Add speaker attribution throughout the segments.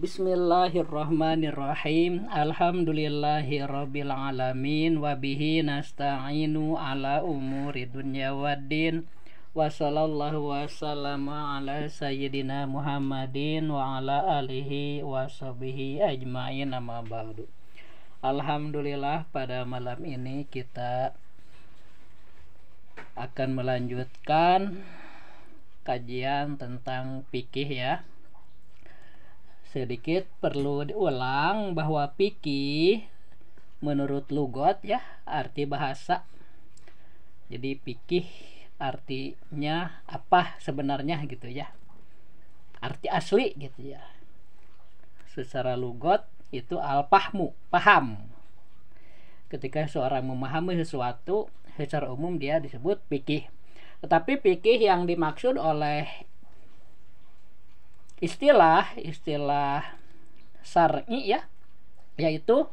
Speaker 1: Bismillahirrahmanirrahim. Alhamdulillahi rabbil alamin nasta'inu ala umuri dunya waddin. Wassalallahu wassalamu ala sayyidina Muhammadin wa ala alihi wa ajmain amma ba'du. Alhamdulillah pada malam ini kita akan melanjutkan kajian tentang fikih ya sedikit perlu diulang bahwa pikih menurut lugot ya arti bahasa jadi pikih artinya apa sebenarnya gitu ya arti asli gitu ya secara lugot itu alpahmu paham ketika seorang memahami sesuatu secara umum dia disebut pikih tetapi pikih yang dimaksud oleh istilah istilah syar'i ya yaitu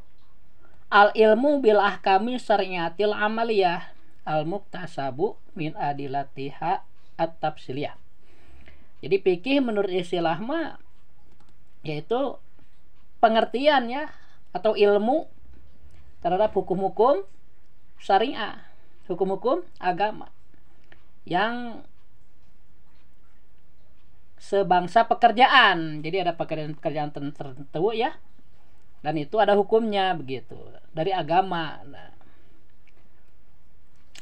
Speaker 1: al ilmu bil ahkami syar'iatil amaliyah al muktasabu min adilatiha at tafsiliyah jadi fikih menurut istilah ma yaitu pengertian ya atau ilmu terhadap hukum-hukum syariah hukum-hukum agama yang sebangsa pekerjaan. Jadi ada pekerjaan-pekerjaan tertentu ya. Dan itu ada hukumnya begitu dari agama. Nah,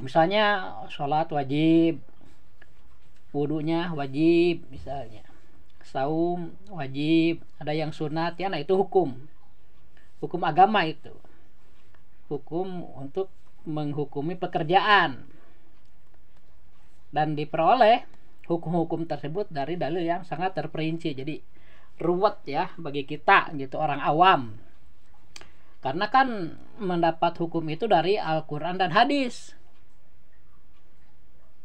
Speaker 1: misalnya sholat wajib, wudhunya wajib misalnya, saum wajib, ada yang sunat ya. Nah itu hukum, hukum agama itu, hukum untuk menghukumi pekerjaan dan diperoleh hukum-hukum tersebut dari dalil yang sangat terperinci jadi ruwet ya bagi kita gitu orang awam karena kan mendapat hukum itu dari Al-Quran dan hadis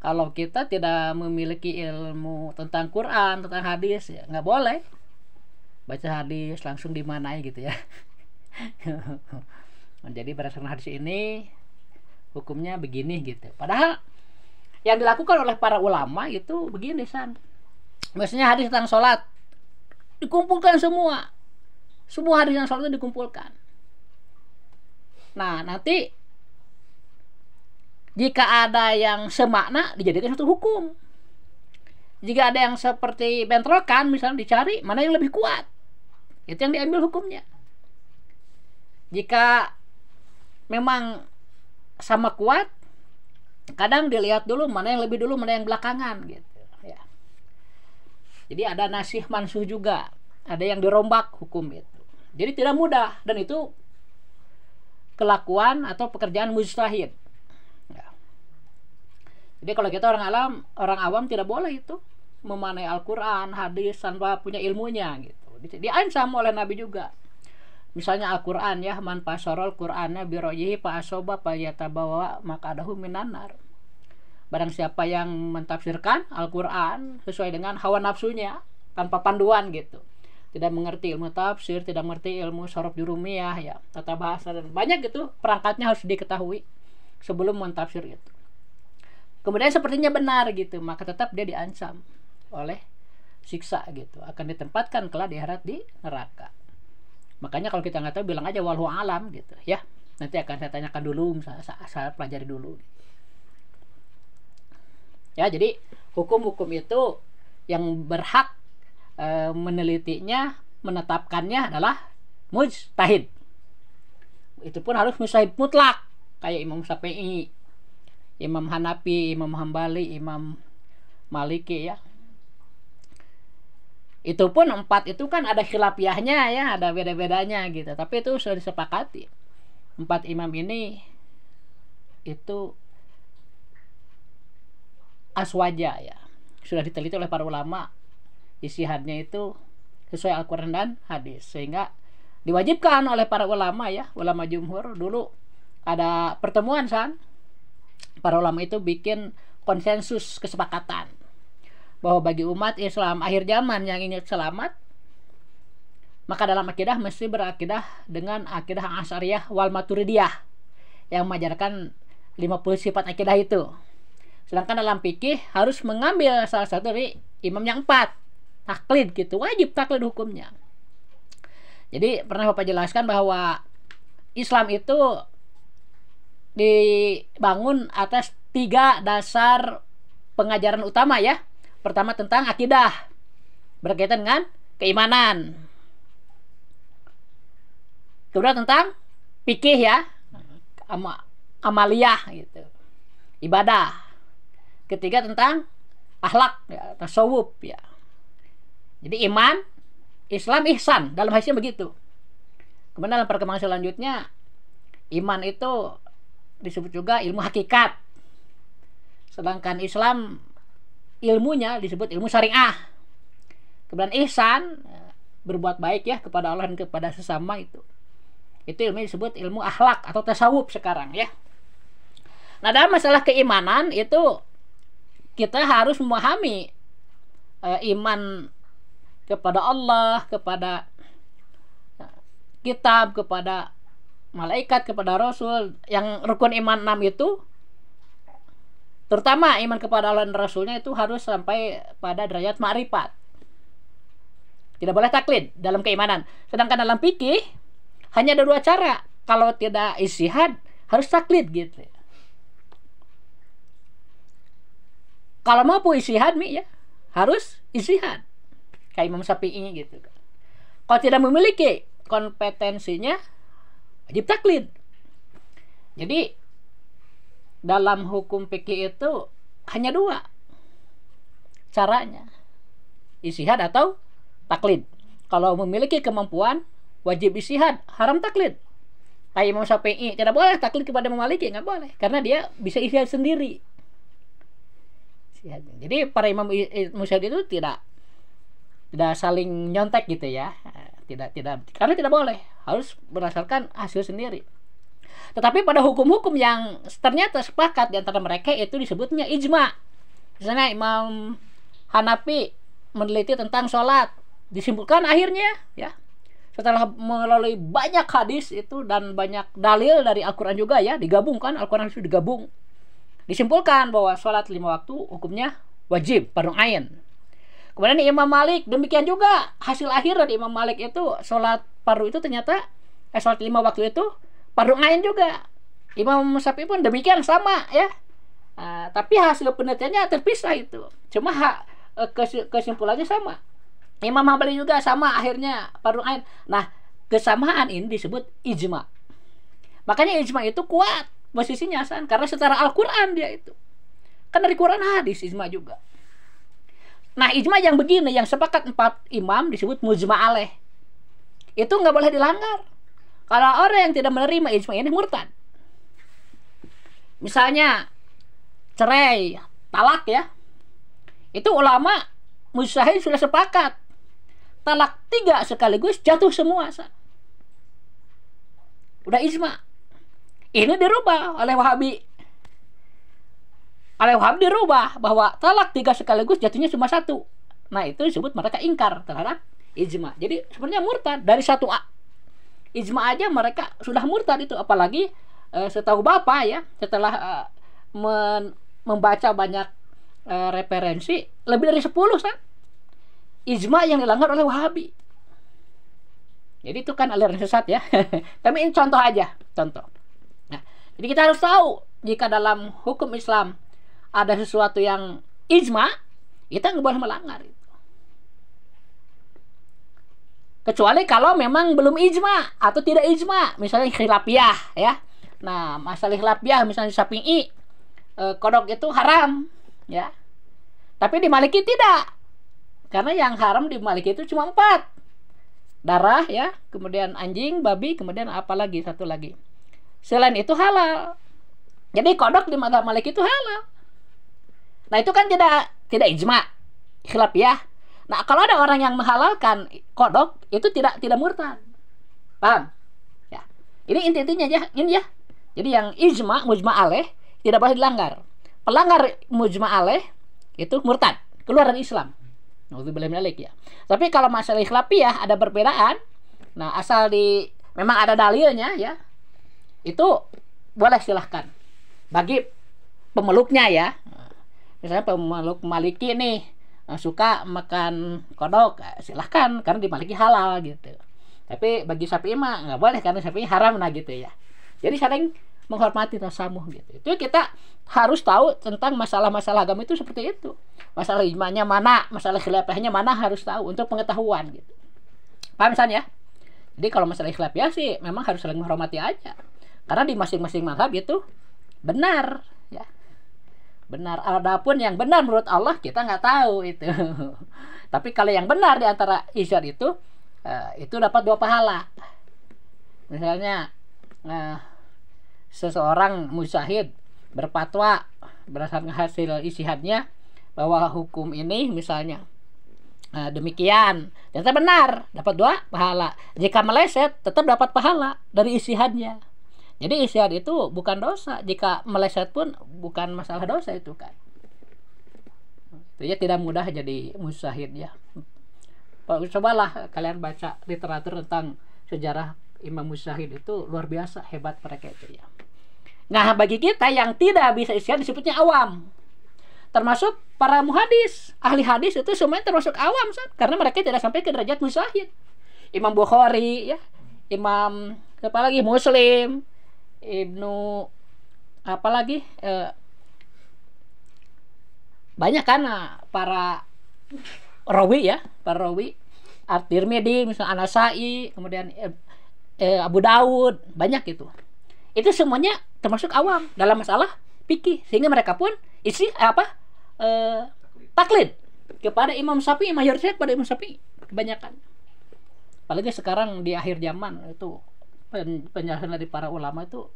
Speaker 1: kalau kita tidak memiliki ilmu tentang Quran tentang hadis ya nggak boleh baca hadis langsung dimanai gitu ya jadi berdasarkan hadis ini hukumnya begini gitu padahal yang dilakukan oleh para ulama itu begini san maksudnya hadis tentang sholat dikumpulkan semua semua hadis tentang sholat itu dikumpulkan nah nanti jika ada yang semakna dijadikan satu hukum jika ada yang seperti bentrokan misalnya dicari mana yang lebih kuat itu yang diambil hukumnya jika memang sama kuat kadang dilihat dulu mana yang lebih dulu mana yang belakangan gitu ya jadi ada nasih mansuh juga ada yang dirombak hukum itu jadi tidak mudah dan itu kelakuan atau pekerjaan mustahil ya. jadi kalau kita orang alam orang awam tidak boleh itu memanai Al-Quran hadis tanpa punya ilmunya gitu diancam oleh Nabi juga misalnya Al-Quran ya man pasorol Qur'annya birojihi pak asoba pak yatabawa makadahu minanar barang siapa yang mentafsirkan Al-Quran sesuai dengan hawa nafsunya tanpa panduan gitu tidak mengerti ilmu tafsir tidak mengerti ilmu sorof jurumiyah ya tata bahasa dan banyak gitu perangkatnya harus diketahui sebelum mentafsir itu kemudian sepertinya benar gitu maka tetap dia diancam oleh siksa gitu akan ditempatkan kelak di di neraka makanya kalau kita nggak tahu bilang aja walau alam gitu ya nanti akan saya tanyakan dulu saya, saya pelajari dulu ya jadi hukum-hukum itu yang berhak e, menelitinya menetapkannya adalah mujtahid itu pun harus mujtahid mutlak kayak Imam Syafi'i Imam Hanafi Imam Hambali Imam Maliki ya itu pun empat itu kan ada khilafiahnya ya ada beda-bedanya gitu tapi itu sudah disepakati empat imam ini itu aswaja ya sudah diteliti oleh para ulama isi hadnya itu sesuai Al-Quran dan hadis sehingga diwajibkan oleh para ulama ya ulama jumhur dulu ada pertemuan san para ulama itu bikin konsensus kesepakatan bahwa bagi umat Islam akhir zaman yang ingin selamat maka dalam akidah mesti berakidah dengan akidah asyariah wal maturidiyah yang mengajarkan 50 sifat akidah itu sedangkan dalam fikih harus mengambil salah satu dari imam yang empat taklid gitu wajib taklid hukumnya jadi pernah Bapak jelaskan bahwa Islam itu dibangun atas tiga dasar pengajaran utama ya Pertama tentang akidah berkaitan dengan keimanan. Kedua tentang pikih ya, am amaliyah gitu. Ibadah. Ketiga tentang akhlak ya, tasawuf ya. Jadi iman, Islam, ihsan dalam hasilnya begitu. Kemudian dalam perkembangan selanjutnya iman itu disebut juga ilmu hakikat. Sedangkan Islam ilmunya disebut ilmu syariah kemudian ihsan berbuat baik ya kepada Allah dan kepada sesama itu itu ilmu disebut ilmu akhlak atau tasawuf sekarang ya nah dalam masalah keimanan itu kita harus memahami eh, iman kepada Allah kepada eh, kitab kepada malaikat kepada rasul yang rukun iman enam itu Terutama iman kepada Allah dan Rasulnya itu harus sampai pada derajat ma'rifat Tidak boleh taklid dalam keimanan. Sedangkan dalam fikih hanya ada dua cara. Kalau tidak isihad harus taklid gitu. Kalau mampu isihad mi ya harus isihad Kayak Imam Syafi'i gitu. Kalau tidak memiliki kompetensinya wajib taklid. Jadi dalam hukum fikih itu hanya dua caranya isihad atau taklid kalau memiliki kemampuan wajib isihad haram taklid kayak Imam Syafi'i tidak boleh taklid kepada Maliki nggak boleh karena dia bisa isihad sendiri jadi para imam musyad itu tidak tidak saling nyontek gitu ya tidak tidak karena tidak boleh harus berdasarkan hasil sendiri tetapi pada hukum-hukum yang ternyata sepakat di antara mereka itu disebutnya ijma. Misalnya Imam Hanafi meneliti tentang sholat, disimpulkan akhirnya ya setelah melalui banyak hadis itu dan banyak dalil dari Al-Quran juga ya digabungkan Al-Quran itu digabung disimpulkan bahwa sholat lima waktu hukumnya wajib perlu ain kemudian Imam Malik demikian juga hasil akhir dari Imam Malik itu sholat paru itu ternyata eh, sholat lima waktu itu Faruk Ain juga Imam Syafi'i pun demikian sama ya uh, tapi hasil penelitiannya terpisah itu cuma hak eh, kesimpulannya sama Imam Hambali juga sama akhirnya Faruk Ain nah kesamaan ini disebut ijma makanya ijma itu kuat posisinya san karena secara Al-Qur'an dia itu kan dari Quran hadis ijma juga nah ijma yang begini yang sepakat empat imam disebut mujma itu nggak boleh dilanggar kalau orang yang tidak menerima ijma ya ini murtad. Misalnya cerai, talak ya. Itu ulama musyahid sudah sepakat. Talak tiga sekaligus jatuh semua. Udah ijma. Ini dirubah oleh Wahabi. Oleh Wahabi dirubah bahwa talak tiga sekaligus jatuhnya cuma satu. Nah itu disebut mereka ingkar terhadap ijma. Jadi sebenarnya murtad dari satu ijma aja mereka sudah murtad itu apalagi eh, setahu bapak ya setelah eh, men membaca banyak eh, referensi lebih dari 10 kan ijma yang dilanggar oleh wahabi jadi itu kan aliran sesat ya tapi ini contoh aja contoh nah, jadi kita harus tahu jika dalam hukum Islam ada sesuatu yang ijma kita nggak boleh melanggar itu Kecuali kalau memang belum ijma atau tidak ijma, misalnya khilafiyah ya. Nah, masalah khilafiyah misalnya i eh, kodok itu haram ya. Tapi di Maliki tidak. Karena yang haram di Maliki itu cuma empat. Darah ya, kemudian anjing, babi, kemudian apa lagi satu lagi. Selain itu halal. Jadi kodok di mata Maliki itu halal. Nah, itu kan tidak tidak ijma khilafiyah Nah, kalau ada orang yang menghalalkan kodok itu tidak tidak murtad. Paham? Ya. Ini inti-intinya ya, ini ya. Jadi yang ijma mujma aleh tidak boleh dilanggar. Pelanggar mujma aleh itu murtad, keluar dari Islam. Nah, ya. Tapi kalau masalah ya ada perbedaan. Nah, asal di memang ada dalilnya ya. Itu boleh silahkan bagi pemeluknya ya. Misalnya pemeluk Maliki nih suka makan kodok eh, silahkan karena dimiliki halal gitu tapi bagi sapi mah nggak boleh karena sapi haram nah gitu ya jadi saling menghormati tasamuh gitu itu kita harus tahu tentang masalah-masalah agama itu seperti itu masalah imannya mana masalah khilafahnya mana harus tahu untuk pengetahuan gitu paham san ya jadi kalau masalah khilafah sih memang harus saling menghormati aja karena di masing-masing mazhab itu benar benar. Adapun yang benar menurut Allah kita nggak tahu itu. Tapi kalau yang benar di antara isyarat itu eh, itu dapat dua pahala. Misalnya eh, seseorang musyahid berpatwa berdasarkan hasil isihatnya bahwa hukum ini misalnya eh, demikian ternyata benar dapat dua pahala jika meleset tetap dapat pahala dari isihannya jadi isyad itu bukan dosa. Jika meleset pun bukan masalah dosa itu kan. Itu ya tidak mudah jadi musahid ya. Cobalah kalian baca literatur tentang sejarah Imam musahid itu luar biasa hebat mereka itu ya. Nah bagi kita yang tidak bisa isyad disebutnya awam. Termasuk para muhadis, ahli hadis itu semuanya termasuk awam karena mereka tidak sampai ke derajat musahid. Imam Bukhari ya, Imam apa lagi Muslim, Ibnu apalagi eh, banyak kan eh, para rawi ya para rawi At-Tirmidzi misalnya Anasai kemudian eh, eh, Abu Daud banyak itu itu semuanya termasuk awam dalam masalah fikih sehingga mereka pun isi eh, apa eh, taklid kepada Imam Syafi'i mayoritas kepada Imam Sapi kebanyakan apalagi sekarang di akhir zaman itu pen, penjelasan dari para ulama itu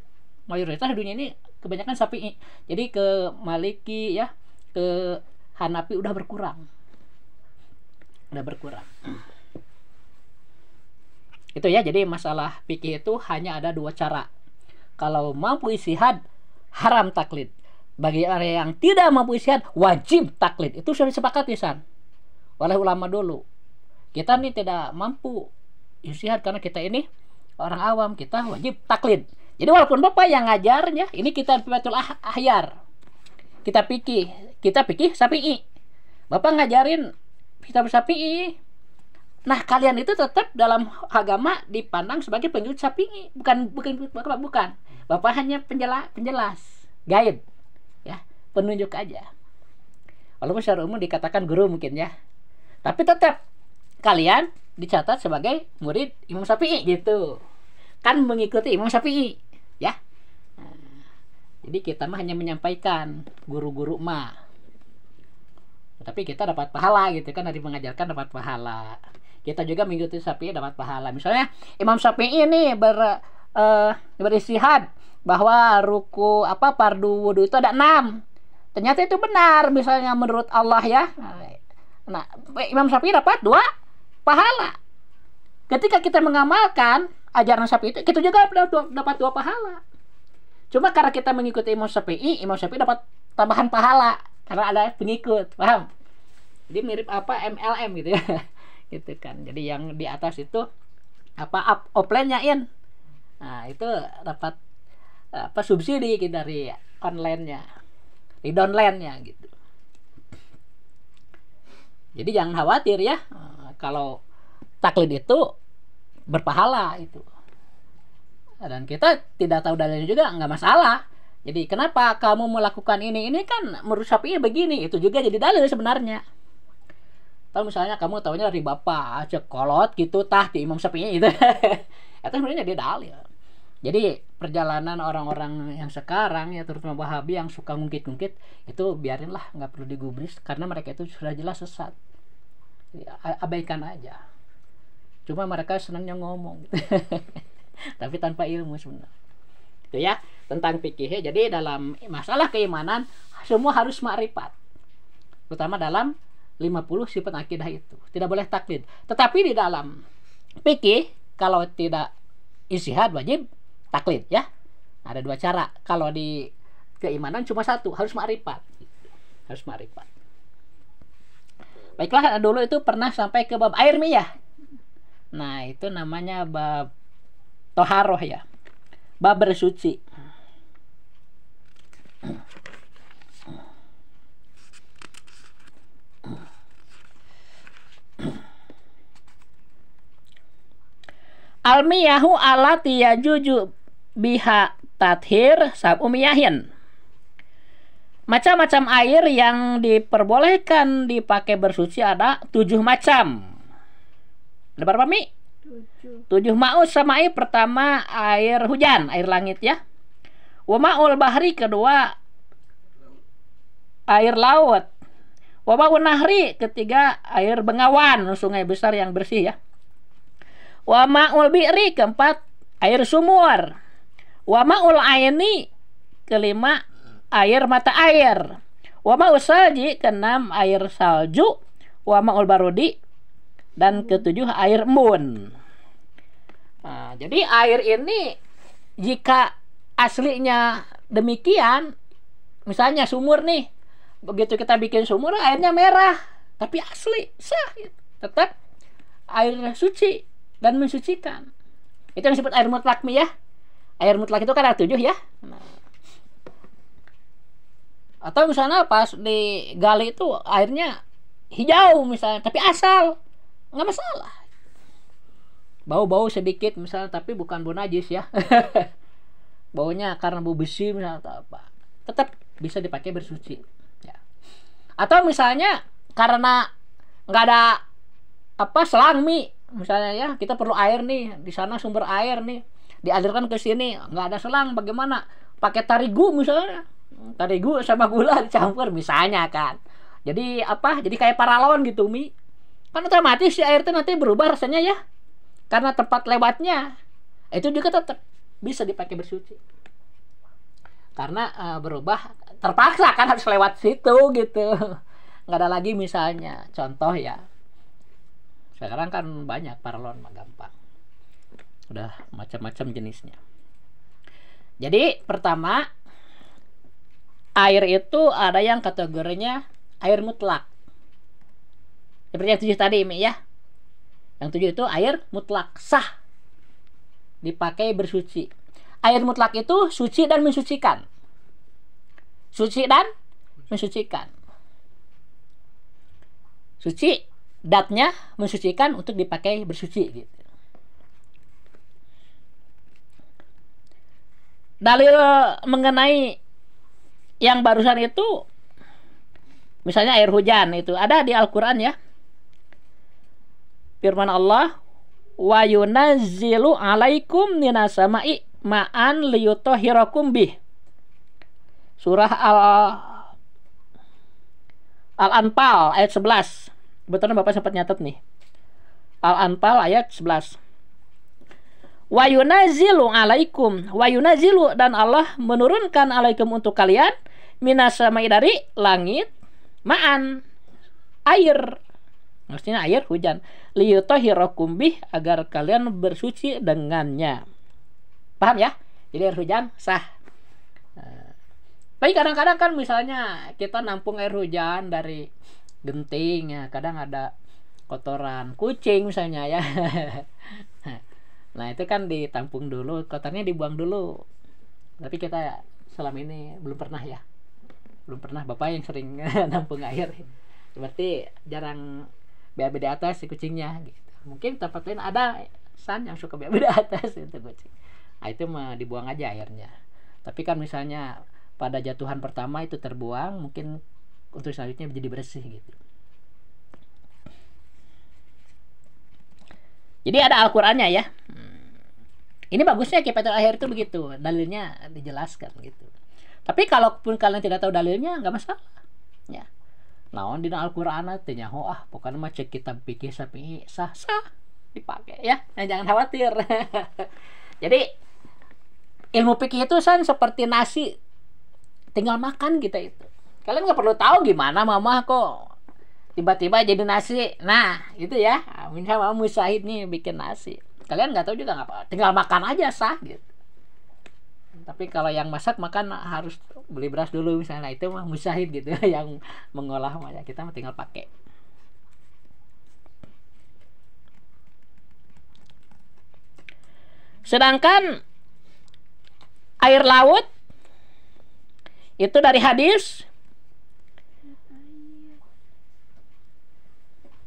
Speaker 1: mayoritas dunia ini kebanyakan sapi jadi ke Maliki ya ke hanapi udah berkurang udah berkurang itu ya jadi masalah fikih itu hanya ada dua cara kalau mampu istihad haram taklid bagi area yang tidak mampu istihad wajib taklid itu sudah sepakat san oleh ulama dulu kita nih tidak mampu istihad karena kita ini orang awam kita wajib taklid jadi walaupun bapak yang ngajarnya ini kita betul ah ahyar kita pikir kita pikir sapi bapak ngajarin kita bersapi Nah, kalian itu tetap dalam agama dipandang sebagai pengikut sapi bukan bukan Bapak bukan. Bapak hanya penjelas, penjelas, guide ya, penunjuk aja. Walaupun secara umum dikatakan guru mungkin ya. Tapi tetap kalian dicatat sebagai murid Imam Syafi'i gitu kan mengikuti Imam Syafi'i ya nah, jadi kita mah hanya menyampaikan guru-guru mah tapi kita dapat pahala gitu kan dari mengajarkan dapat pahala kita juga mengikuti Syafi'i dapat pahala misalnya Imam Syafi'i ini ber uh, beristihad bahwa ruku apa pardu wudhu itu ada enam ternyata itu benar misalnya menurut Allah ya nah Imam Syafi'i dapat dua pahala. Ketika kita mengamalkan ajaran sapi itu, kita juga dapat dua pahala. Cuma karena kita mengikuti Imam sapi, Imam sapi dapat tambahan pahala karena ada pengikut, paham? Jadi mirip apa MLM gitu ya. Gitu kan. Jadi yang di atas itu apa up, offline-nya in. Nah, itu dapat apa subsidi gitu, dari online-nya. Di downline-nya gitu. Jadi jangan khawatir ya kalau taklid itu berpahala itu dan kita tidak tahu dalilnya juga nggak masalah jadi kenapa kamu melakukan ini ini kan merusak ini begini itu juga jadi dalil sebenarnya atau misalnya kamu tahunya dari bapak aja kolot gitu tah di imam syafi'i itu itu sebenarnya dia dalil jadi perjalanan orang-orang yang sekarang ya terutama Wahabi yang suka ngungkit-ngungkit itu biarinlah nggak perlu digubris karena mereka itu sudah jelas sesat Ya, abaikan aja cuma mereka senangnya ngomong tapi tanpa ilmu sebenarnya itu ya tentang fikih jadi dalam masalah keimanan semua harus makrifat terutama dalam 50 sifat akidah itu tidak boleh taklid tetapi di dalam fikih kalau tidak isihad wajib taklid ya ada dua cara kalau di keimanan cuma satu harus makrifat harus makrifat Baiklah, dulu itu pernah sampai ke bab air miyah. Nah, itu namanya bab toharoh ya. Bab bersuci. Almiyahu alati juju biha tathir sab umiyahin. Macam-macam air yang diperbolehkan dipakai bersuci ada tujuh macam. Ada berapa Mi? Tujuh. Tujuh maus sama air pertama air hujan, air langit ya. Wamaul bahri kedua air laut. Wamaul nahri ketiga air bengawan, sungai besar yang bersih ya. Wamaul bi'ri keempat air sumur. Wamaul aini kelima air mata air. wama usalji keenam air salju, wama ulbarudi dan ketujuh air embun. Nah, jadi air ini jika aslinya demikian, misalnya sumur nih, begitu kita bikin sumur airnya merah, tapi asli sah tetap air suci dan mensucikan. Itu yang disebut air mutlak ya. Air mutlak itu kan ada tujuh ya. Nah atau misalnya pas digali itu airnya hijau misalnya tapi asal nggak masalah bau-bau sedikit misalnya tapi bukan bau najis ya baunya karena bau besi misalnya atau apa tetap bisa dipakai bersuci ya. atau misalnya karena nggak ada apa selang mie misalnya ya kita perlu air nih di sana sumber air nih dialirkan ke sini nggak ada selang bagaimana pakai tarigu misalnya terigu sama gula dicampur misalnya kan jadi apa jadi kayak paralon gitu mi kan otomatis si air itu nanti berubah rasanya ya karena tempat lewatnya itu juga tetap bisa dipakai bersuci karena uh, berubah terpaksa kan harus lewat situ gitu nggak ada lagi misalnya contoh ya sekarang kan banyak paralon mah gampang udah macam-macam jenisnya jadi pertama air itu ada yang kategorinya air mutlak. Seperti yang tujuh tadi, ini ya. Yang tujuh itu air mutlak sah dipakai bersuci. Air mutlak itu suci dan mensucikan. Suci dan mensucikan. Suci datnya mensucikan untuk dipakai bersuci gitu. Dalil mengenai yang barusan itu misalnya air hujan itu ada di Al-Qur'an ya. Firman Allah wa yunazzilu alaikum minas sama'i ma'an liyutahhirakum bih. Surah Al Al-Anfal ayat 11. Betul Bapak sempat nyatet nih. Al-Anfal ayat 11. Wa yunazilu alaikum wa yunazilu dan Allah menurunkan alaikum untuk kalian minasamai dari langit ma'an air maksudnya air hujan liyutohirokumbih agar kalian bersuci dengannya paham ya jadi air hujan sah eh, tapi kadang-kadang kan misalnya kita nampung air hujan dari genting ya kadang ada kotoran kucing misalnya ya nah itu kan ditampung dulu kotornya dibuang dulu tapi kita selama ini belum pernah ya belum pernah bapak yang sering nampung air berarti jarang BAB beda atas si kucingnya gitu mungkin tempat lain ada san yang suka BAB beda atas itu kucing nah, itu mah dibuang aja airnya tapi kan misalnya pada jatuhan pertama itu terbuang mungkin untuk selanjutnya menjadi bersih gitu jadi ada Al-Qur'annya ya hmm. ini bagusnya kipetul akhir itu begitu dalilnya dijelaskan gitu tapi kalaupun kalian tidak tahu dalilnya nggak masalah ya naon dina Al-Qur'an teh nyaho ah pokoknya mah cek kitab pikir sapi sah sah dipakai ya nah, jangan khawatir jadi ilmu pikir itu kan seperti nasi tinggal makan kita itu kalian nggak perlu tahu gimana mama kok tiba-tiba jadi nasi nah itu ya misalnya mama musahid nih bikin nasi kalian nggak tahu juga nggak apa tinggal makan aja sah gitu tapi kalau yang masak makan harus beli beras dulu misalnya itu mah musahid gitu ya, yang mengolah mah ya. kita tinggal pakai sedangkan air laut itu dari hadis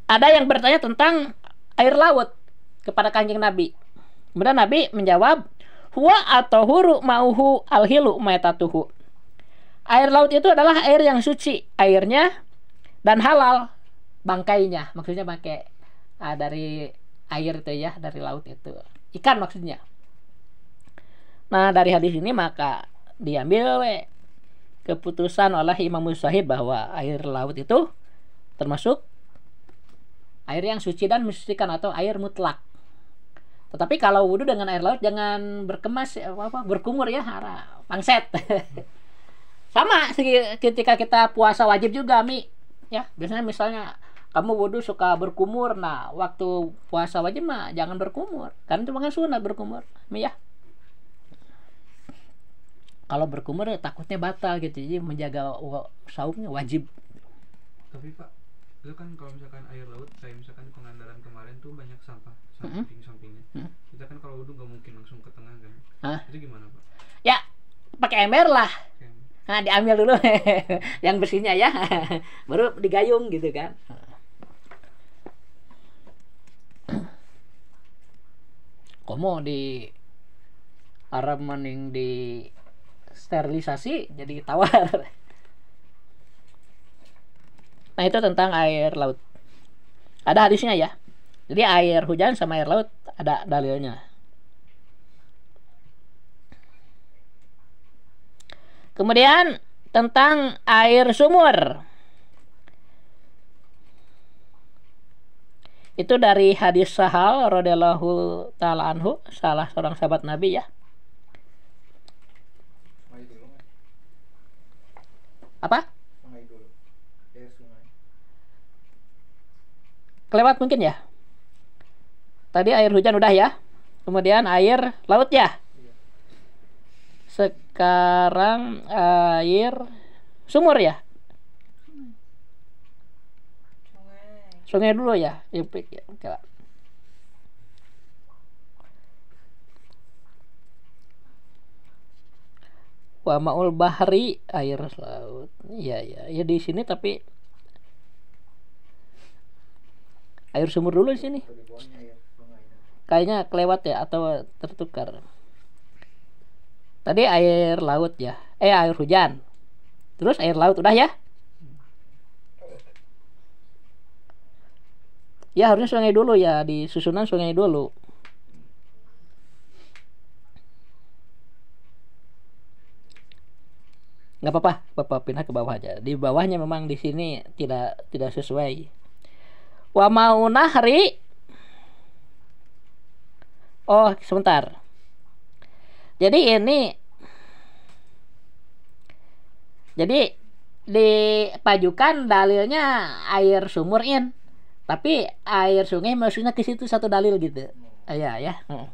Speaker 1: ada yang bertanya tentang air laut kepada kanjeng Nabi. Kemudian Nabi menjawab, Huwa atau huru mauhu alhilu maetatuhu. Air laut itu adalah air yang suci, airnya dan halal bangkainya, maksudnya pakai ah, dari air itu ya, dari laut itu. Ikan maksudnya. Nah, dari hadis ini maka diambil we, keputusan oleh Imam Musahib bahwa air laut itu termasuk air yang suci dan mensucikan atau air mutlak tetapi kalau wudhu dengan air laut jangan berkemas apa, apa berkumur ya, hara, pangset. Sama ketika kita puasa wajib juga, Mi. Ya, biasanya misalnya kamu wudhu suka berkumur. Nah, waktu puasa wajib mah jangan berkumur. Karena itu kan sunat berkumur, Mi ya. Kalau berkumur ya, takutnya batal gitu. Jadi menjaga saumnya wajib. Tapi Pak, itu kan kalau misalkan air laut kayak misalkan pengandaran kemarin tuh banyak sampah, sampah mm -hmm. Hmm. kita kan kalau wudhu nggak mungkin langsung ke tengah kan Hah? itu gimana pak ya pakai ember lah okay. nah diambil dulu yang bersihnya ya baru digayung gitu kan komo di Arab maning di sterilisasi jadi tawar nah itu tentang air laut ada hadisnya ya jadi air hujan sama air laut ada dalilnya. Kemudian tentang air sumur. Itu dari hadis Sahal radhiyallahu taala anhu, salah seorang sahabat Nabi ya. Apa? Kelewat mungkin ya? Tadi air hujan udah ya. Kemudian air laut ya. Sekarang air sumur ya. Sungai dulu ya. Iya, oke lah. wa maul bahri air laut ya ya ya di sini tapi air sumur dulu di sini kayaknya kelewat ya atau tertukar tadi air laut ya eh air hujan terus air laut udah ya ya harusnya sungai dulu ya di susunan sungai dulu nggak apa-apa bapak pindah ke bawah aja di bawahnya memang di sini tidak tidak sesuai wa mau nahri oh sebentar jadi ini jadi di Pajukan dalilnya air sumur in tapi air sungai maksudnya ke situ satu dalil gitu ya ya hmm.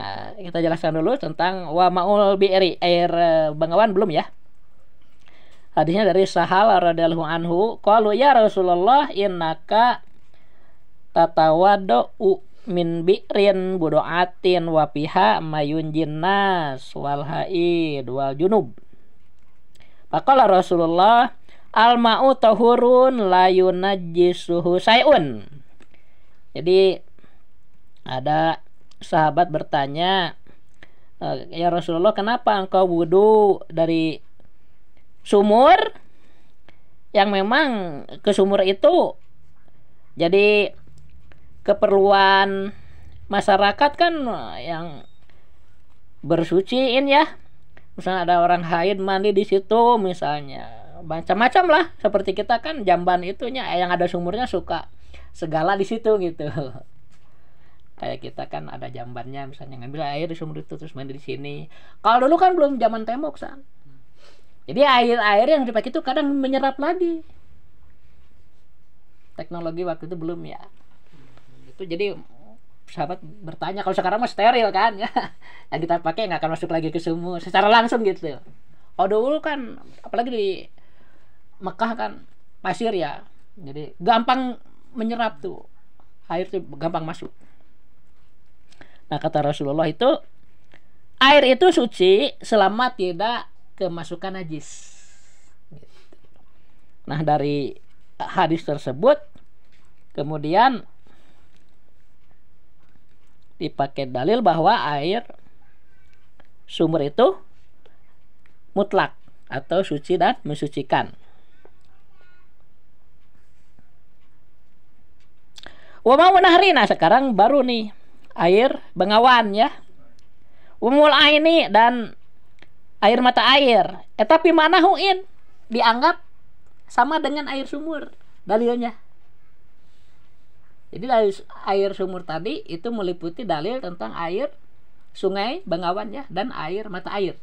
Speaker 1: nah, kita jelaskan dulu tentang wa maul bi'ri air eh, Bengawan belum ya hadisnya dari Sahal radhiyallahu anhu qalu ya Rasulullah innaka tatawaddu min bi'rin wa wapiha mayun jinnas wal haid wal junub Pakola Rasulullah al ma'u tahurun la yunajjisuhu sayun jadi ada sahabat bertanya eh, ya Rasulullah kenapa engkau wudhu dari sumur yang memang ke sumur itu jadi keperluan masyarakat kan eh, yang bersuciin ya misalnya ada orang haid mandi di situ misalnya macam-macam lah seperti kita kan jamban itunya eh, yang ada sumurnya suka segala di situ gitu kayak kita kan ada jambannya misalnya ngambil air di sumur itu terus mandi di sini kalau dulu kan belum zaman tembok san jadi air-air yang dipakai itu kadang menyerap lagi teknologi waktu itu belum ya itu jadi sahabat bertanya kalau sekarang mah steril kan ya yang kita pakai nggak akan masuk lagi ke sumur secara langsung gitu kalau dulu kan apalagi di Mekah kan pasir ya jadi gampang menyerap tuh air tuh gampang masuk nah kata Rasulullah itu air itu suci selama tidak kemasukan najis gitu. nah dari hadis tersebut kemudian dipakai dalil bahwa air sumur itu mutlak atau suci dan mensucikan. Wama nahri nah sekarang baru nih air bengawan ya. Umul aini dan air mata air. Eh tapi mana huin dianggap sama dengan air sumur dalilnya. Jadi dari air sumur tadi itu meliputi dalil tentang air sungai Bangawan ya dan air mata air.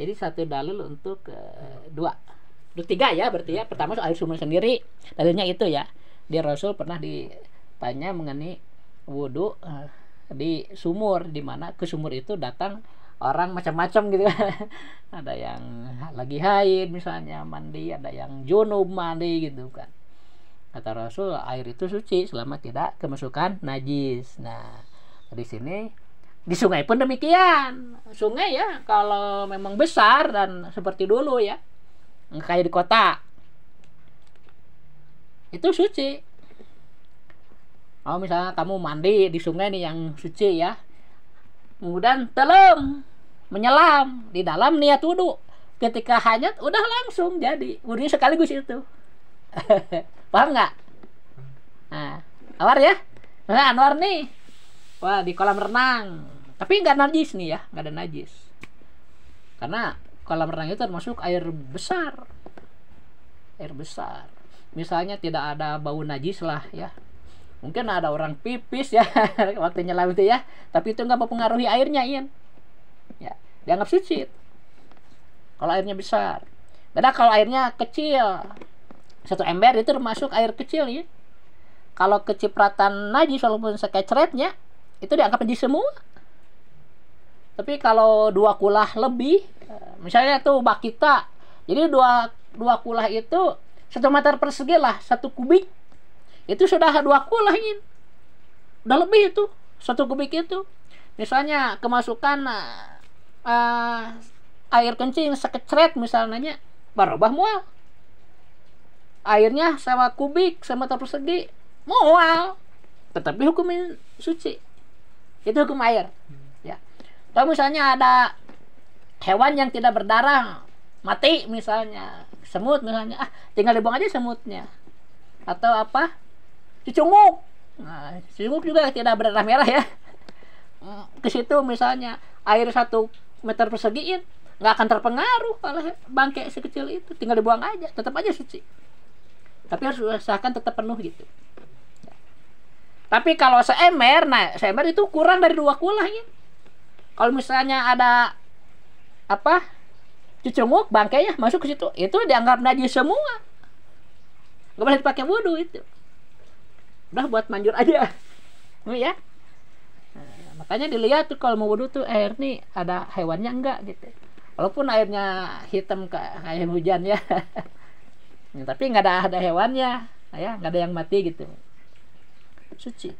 Speaker 1: Jadi satu dalil untuk uh, dua, untuk tiga ya berarti ya. Pertama soal air sumur sendiri dalilnya itu ya. Dia Rasul pernah ditanya mengenai wudhu uh, eh, di sumur di mana ke sumur itu datang orang macam-macam gitu ada yang lagi haid misalnya mandi ada yang junub mandi gitu kan kata Rasul air itu suci selama tidak kemasukan najis nah di sini di sungai pun demikian sungai ya kalau memang besar dan seperti dulu ya kayak di kota itu suci oh, misalnya kamu mandi di sungai nih yang suci ya kemudian telung menyelam di dalam niat wudhu ketika hanyut udah langsung jadi wudhunya sekaligus itu paham nggak nah Anwar ya nah Anwar nih wah di kolam renang tapi nggak najis nih ya nggak ada najis karena kolam renang itu termasuk air besar air besar misalnya tidak ada bau najis lah ya mungkin ada orang pipis ya waktu nyelam itu ya tapi itu nggak mempengaruhi airnya Ian ya dianggap suci kalau airnya besar beda kalau airnya kecil satu ember itu termasuk air kecil ya kalau kecipratan najis walaupun sekeceretnya itu dianggap najis semua tapi kalau dua kulah lebih eh, misalnya tuh kita, jadi dua dua kulah itu satu meter persegi lah satu kubik itu sudah dua kulah ini ya. udah lebih itu satu kubik itu misalnya kemasukan uh, air kencing sekeceret misalnya berubah mual airnya sama kubik sama meter persegi mual tetapi hukum suci itu hukum air ya kalau misalnya ada hewan yang tidak berdarah mati misalnya semut misalnya ah tinggal dibuang aja semutnya atau apa cicunguk nah, cicunguk juga tidak berdarah merah ya hmm, ke situ misalnya air satu meter persegiin ya, nggak akan terpengaruh oleh bangkai sekecil itu tinggal dibuang aja tetap aja suci tapi harus usahakan tetap penuh gitu tapi kalau seember, nah seember itu kurang dari dua kulah ya kalau misalnya ada apa cucunguk bangkainya masuk ke situ itu dianggap najis semua nggak boleh dipakai wudhu itu udah buat manjur aja ya makanya dilihat tuh kalau mau wudhu tuh air eh, nih ada hewannya enggak gitu walaupun airnya hitam kayak hujan ya ya, tapi nggak ada ada hewannya nah, ya nggak ada yang mati gitu suci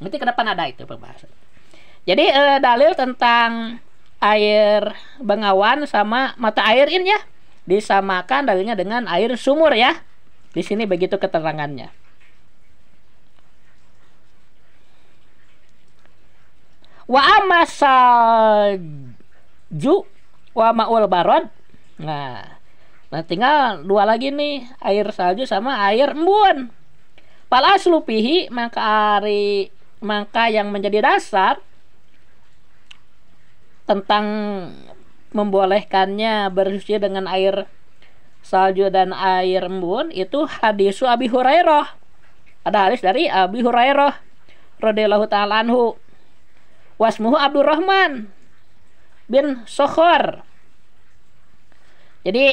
Speaker 1: nanti kenapa depan ada itu pembahasan jadi eh, dalil tentang air bengawan sama mata air ini ya disamakan dalilnya dengan air sumur ya di sini begitu keterangannya wa amasal ju wa maul barod Nah, nah tinggal dua lagi nih, air salju sama air embun. Palas selupihi maka ari maka yang menjadi dasar tentang membolehkannya bersuci dengan air salju dan air embun itu hadisu Abi Hurairah. Ada hadis dari Abi Hurairah radhiyallahu taala anhu. Wasmuhu Abdurrahman bin Sokhor jadi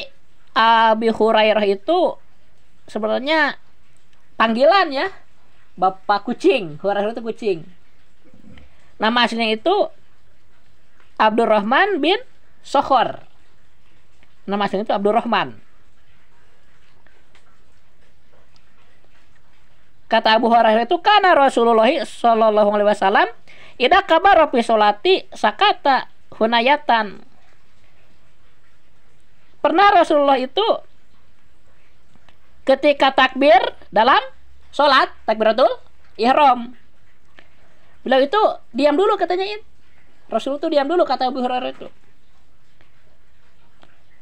Speaker 1: ah, Abi Hurairah itu sebenarnya panggilan ya. Bapak kucing, Hurairah itu kucing. Nama aslinya itu Abdurrahman bin Sohor. Nama aslinya itu Abdurrahman. Kata Abu Hurairah itu karena Rasulullah Shallallahu Alaihi Wasallam, ida kabar rofi sakata hunayatan Pernah Rasulullah itu ketika takbir dalam sholat takbiratul ihram. Beliau itu diam dulu katanya Rasul itu diam dulu kata Abu Hurairah itu.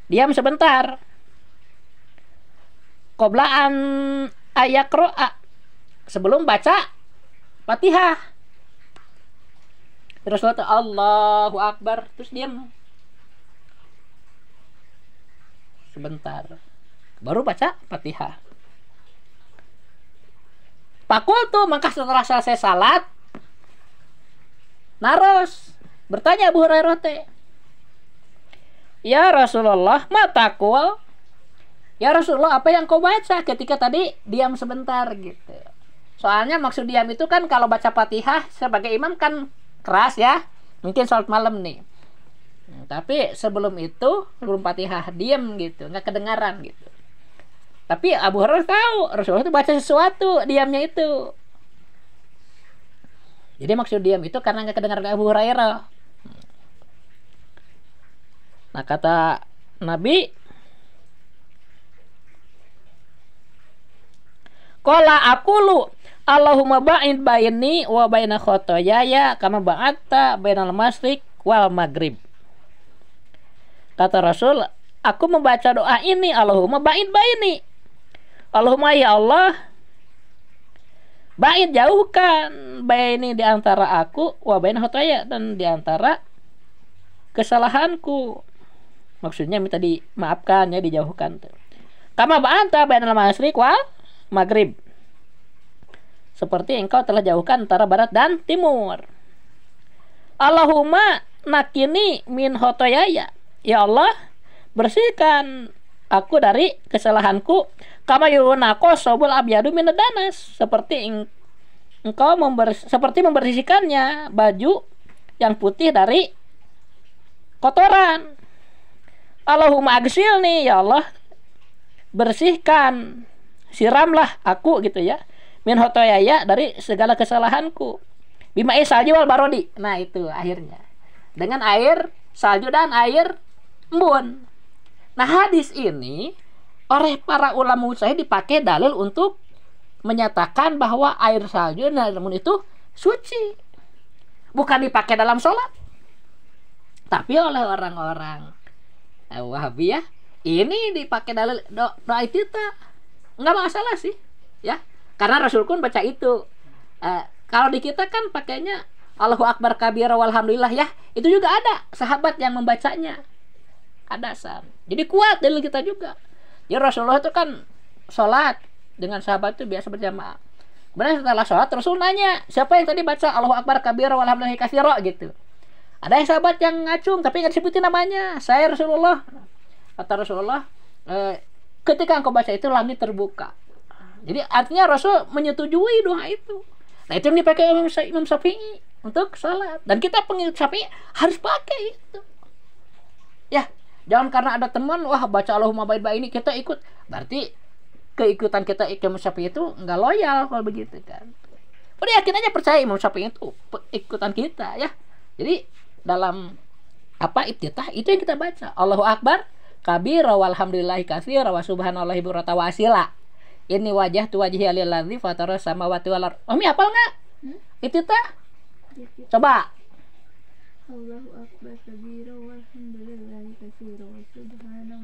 Speaker 1: Diam sebentar. ayat roa sebelum baca Fatihah. Rasulullah Rasul itu Allahu Akbar terus diam sebentar baru baca pakul tuh maka setelah selesai salat naros bertanya bu Hurairah teh Ya Rasulullah, matakul. Ya Rasulullah, apa yang kau baca ketika tadi diam sebentar gitu. Soalnya maksud diam itu kan kalau baca Fatihah sebagai imam kan keras ya. Mungkin sholat malam nih. Nah, tapi sebelum itu belum Fatihah diam gitu nggak kedengaran gitu tapi Abu Hurairah tahu Rasulullah itu baca sesuatu diamnya itu jadi maksud diam itu karena nggak kedengaran Abu Hurairah nah kata Nabi Kola akulu Allahumma ba'in baini wa baina khotoyaya kama ba'atta al masrik wal maghrib Kata Rasul, aku membaca doa ini, Allahumma bain baini. Allahumma ya Allah, bain jauhkan baini di antara aku wa bain khotaya dan di antara kesalahanku. Maksudnya minta dimaafkan ya, dijauhkan. Kama ba'anta bainal masyriq wal maghrib. Seperti engkau telah jauhkan antara barat dan timur. Allahumma nakini min hotoyaya Ya Allah, bersihkan aku dari kesalahanku kama yunako sobul abyadu minadanas seperti engkau members seperti membersihkannya baju yang putih dari kotoran Allahumma agsil nih ya Allah bersihkan siramlah aku gitu ya min hotoyaya dari segala kesalahanku bima salju wal barodi nah itu akhirnya dengan air salju dan air embun. Nah, hadis ini oleh para ulama saya dipakai dalil untuk menyatakan bahwa air salju namun itu suci. Bukan dipakai dalam sholat. Tapi oleh orang-orang eh, wahabi ya, ini dipakai dalil do, doa kita nggak masalah sih ya karena Rasul pun baca itu eh, kalau di kita kan pakainya Allahu Akbar kabir walhamdulillah ya itu juga ada sahabat yang membacanya ada kadasan. Jadi kuat dalil kita juga. ya Rasulullah itu kan sholat dengan sahabat itu biasa berjamaah. Kemudian setelah sholat Rasul nanya, siapa yang tadi baca Allahu Akbar kabir walhamdulillahi kasiro gitu. Ada yang sahabat yang ngacung tapi nggak disebutin namanya. Saya Rasulullah. Kata Rasulullah, e, ketika engkau baca itu langit terbuka. Jadi artinya Rasul menyetujui doa itu. Nah itu yang dipakai Imam, Imam Syafi'i untuk sholat. Dan kita pengikut Syafi'i harus pakai itu. Ya, jangan karena ada teman wah baca Allahumma baik baik ini kita ikut berarti keikutan kita Imam Syafi'i itu nggak loyal kalau begitu kan udah yakin aja percaya Imam Syafi'i itu ikutan kita ya jadi dalam apa ibtidah itu yang kita baca Allahu Akbar kabir walhamdulillah kasir wa ibu rata wasila ini wajah tu wajah wajhi alilladzi fatara sama wal ard Omi hafal enggak? Hmm? Coba الله أكبر كبيرا والحمد لله كثيرا وسبحان